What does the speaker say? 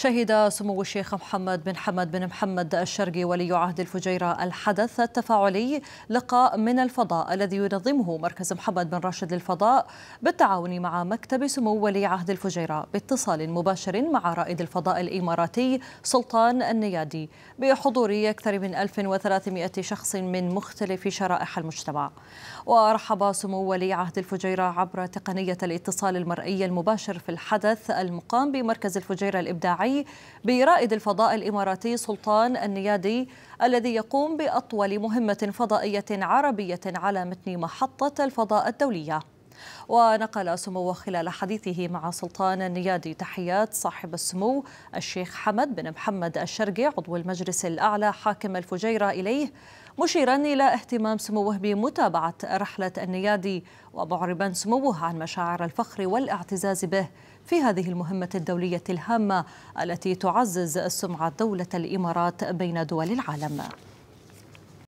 شهد سمو الشيخ محمد بن حمد بن محمد الشرقي ولي عهد الفجيرة الحدث التفاعلي لقاء من الفضاء الذي ينظمه مركز محمد بن راشد للفضاء بالتعاون مع مكتب سمو ولي عهد الفجيرة باتصال مباشر مع رائد الفضاء الإماراتي سلطان النيادي بحضور أكثر من 1300 شخص من مختلف شرائح المجتمع ورحب سمو ولي عهد الفجيرة عبر تقنية الاتصال المرئي المباشر في الحدث المقام بمركز الفجيرة الإبداعي الجماعي برائد الفضاء الإماراتي سلطان النيادي الذي يقوم بأطول مهمة فضائية عربية على متن محطة الفضاء الدولية ونقل سموه خلال حديثه مع سلطان النيادي تحيات صاحب السمو الشيخ حمد بن محمد الشرقي عضو المجلس الأعلى حاكم الفجيرة إليه مشيرا إلى اهتمام سموه بمتابعة رحلة النيادي ومعربا سموه عن مشاعر الفخر والاعتزاز به في هذه المهمة الدولية الهامة التي تعزز سمعة دولة الإمارات بين دول العالم